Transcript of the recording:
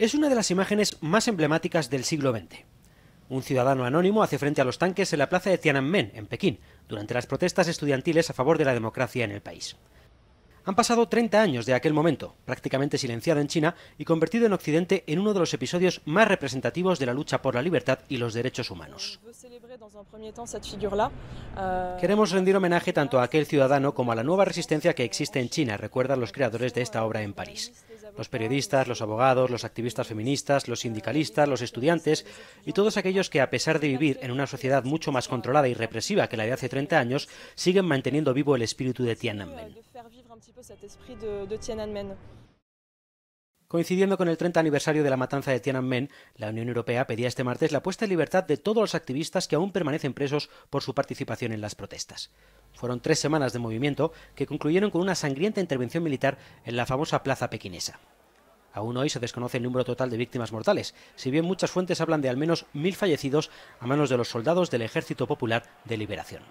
es una de las imágenes más emblemáticas del siglo XX. Un ciudadano anónimo hace frente a los tanques en la plaza de Tiananmen, en Pekín, durante las protestas estudiantiles a favor de la democracia en el país. Han pasado 30 años de aquel momento, prácticamente silenciado en China y convertido en Occidente en uno de los episodios más representativos de la lucha por la libertad y los derechos humanos. Euh, Queremos rendir homenaje tanto a aquel ciudadano como a la nueva resistencia que existe en China, recuerdan los creadores de esta obra en París. Los periodistas, los abogados, los activistas feministas, los sindicalistas, los estudiantes y todos aquellos que, a pesar de vivir en una sociedad mucho más controlada y represiva que la de hace 30 años, siguen manteniendo vivo el espíritu de Tiananmen. Coincidiendo con el 30 aniversario de la matanza de Tiananmen, la Unión Europea pedía este martes la puesta en libertad de todos los activistas que aún permanecen presos por su participación en las protestas. Fueron tres semanas de movimiento que concluyeron con una sangrienta intervención militar en la famosa plaza pequinesa. Aún hoy se desconoce el número total de víctimas mortales, si bien muchas fuentes hablan de al menos mil fallecidos a manos de los soldados del Ejército Popular de Liberación.